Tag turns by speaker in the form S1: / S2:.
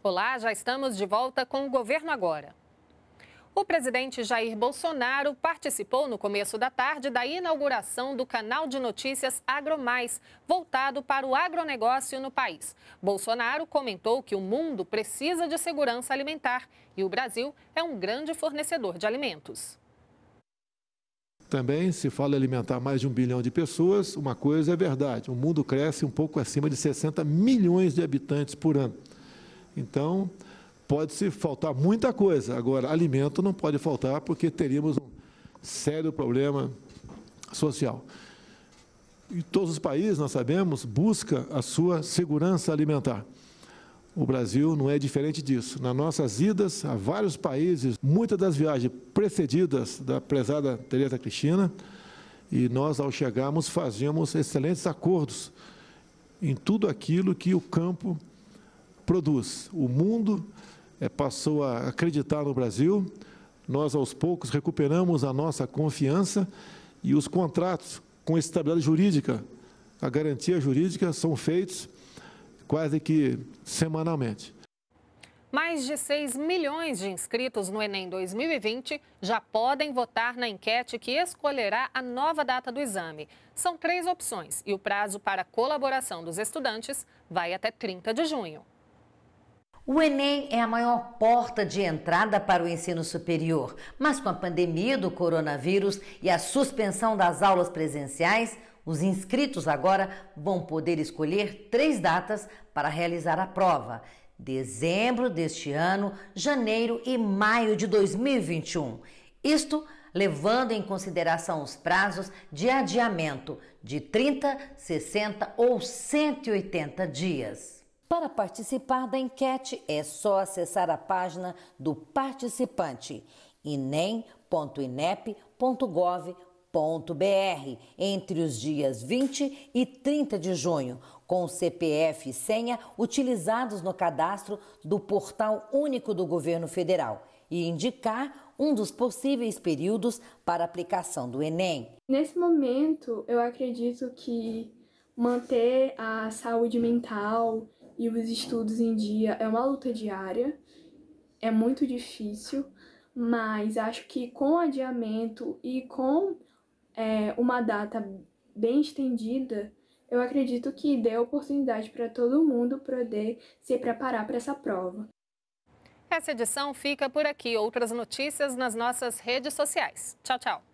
S1: Olá, já estamos de volta com o Governo Agora. O presidente Jair Bolsonaro participou no começo da tarde da inauguração do canal de notícias AgroMais, voltado para o agronegócio no país. Bolsonaro comentou que o mundo precisa de segurança alimentar e o Brasil é um grande fornecedor de alimentos.
S2: Também se fala alimentar mais de um bilhão de pessoas, uma coisa é verdade, o mundo cresce um pouco acima de 60 milhões de habitantes por ano. Então, pode-se faltar muita coisa. Agora, alimento não pode faltar, porque teríamos um sério problema social. E todos os países, nós sabemos, busca a sua segurança alimentar. O Brasil não é diferente disso. Nas nossas idas a vários países, muitas das viagens precedidas da prezada Tereza Cristina, e nós, ao chegarmos, fazíamos excelentes acordos em tudo aquilo que o campo produz. O mundo eh, passou a acreditar no Brasil, nós aos poucos recuperamos a nossa confiança e os contratos com estabilidade jurídica, a garantia jurídica, são feitos quase que semanalmente.
S1: Mais de 6 milhões de inscritos no Enem 2020 já podem votar na enquete que escolherá a nova data do exame. São três opções e o prazo para colaboração dos estudantes vai até 30 de junho.
S3: O Enem é a maior porta de entrada para o ensino superior, mas com a pandemia do coronavírus e a suspensão das aulas presenciais, os inscritos agora vão poder escolher três datas para realizar a prova: dezembro deste ano, janeiro e maio de 2021. Isto levando em consideração os prazos de adiamento de 30, 60 ou 180 dias. Para participar da enquete é só acessar a página do participante inem.inep.gov.br entre os dias 20 e 30 de junho, com CPF e senha utilizados no cadastro do Portal Único do Governo Federal e indicar um dos possíveis períodos para aplicação do Enem.
S4: Nesse momento, eu acredito que manter a saúde mental e os estudos em dia é uma luta diária, é muito difícil, mas acho que com adiamento e com é, uma data bem estendida, eu acredito que dê oportunidade para todo mundo poder se preparar para essa prova.
S1: Essa edição fica por aqui. Outras notícias nas nossas redes sociais. Tchau, tchau.